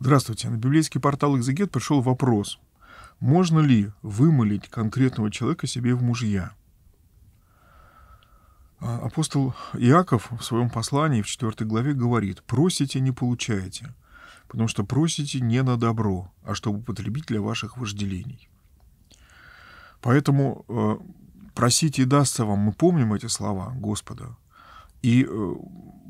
Здравствуйте. На библейский портал «Экзегет» пришел вопрос. Можно ли вымолить конкретного человека себе в мужья? А, апостол Иаков в своем послании в 4 главе говорит «Просите, не получаете, потому что просите не на добро, а чтобы потребить для ваших вожделений». Поэтому э, «просите и дастся вам», мы помним эти слова Господа, и э,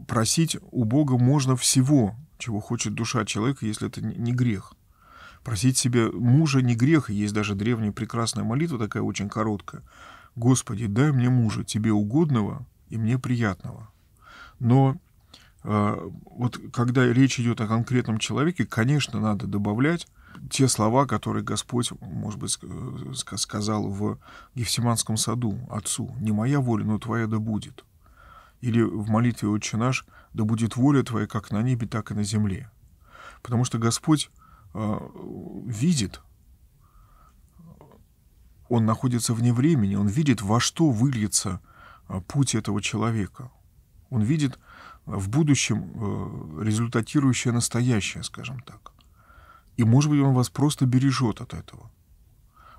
просить у Бога можно всего, чего хочет душа человека, если это не грех. Просить себе мужа не грех. Есть даже древняя прекрасная молитва, такая очень короткая. «Господи, дай мне мужа, тебе угодного и мне приятного». Но э, вот когда речь идет о конкретном человеке, конечно, надо добавлять те слова, которые Господь, может быть, э, сказал в Гефсиманском саду отцу. «Не моя воля, но твоя да будет» или в молитве «Отче наш», да будет воля Твоя как на небе, так и на земле. Потому что Господь э, видит, Он находится вне времени, Он видит, во что выльется э, путь этого человека. Он видит а, в будущем э, результатирующее настоящее, скажем так. И, может быть, Он вас просто бережет от этого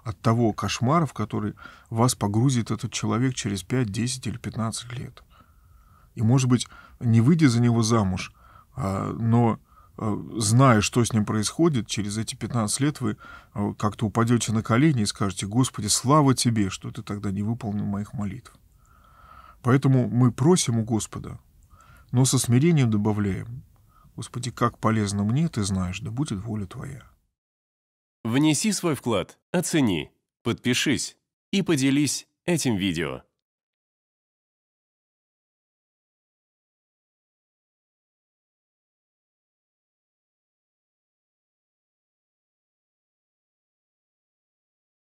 от того кошмара, в который вас погрузит этот человек через 5, 10 или 15 лет и, может быть, не выйдя за него замуж, а, но а, зная, что с ним происходит, через эти 15 лет вы а, как-то упадете на колени и скажете, «Господи, слава тебе, что ты тогда не выполнил моих молитв». Поэтому мы просим у Господа, но со смирением добавляем, «Господи, как полезно мне, ты знаешь, да будет воля твоя». Внеси свой вклад, оцени, подпишись и поделись этим видео.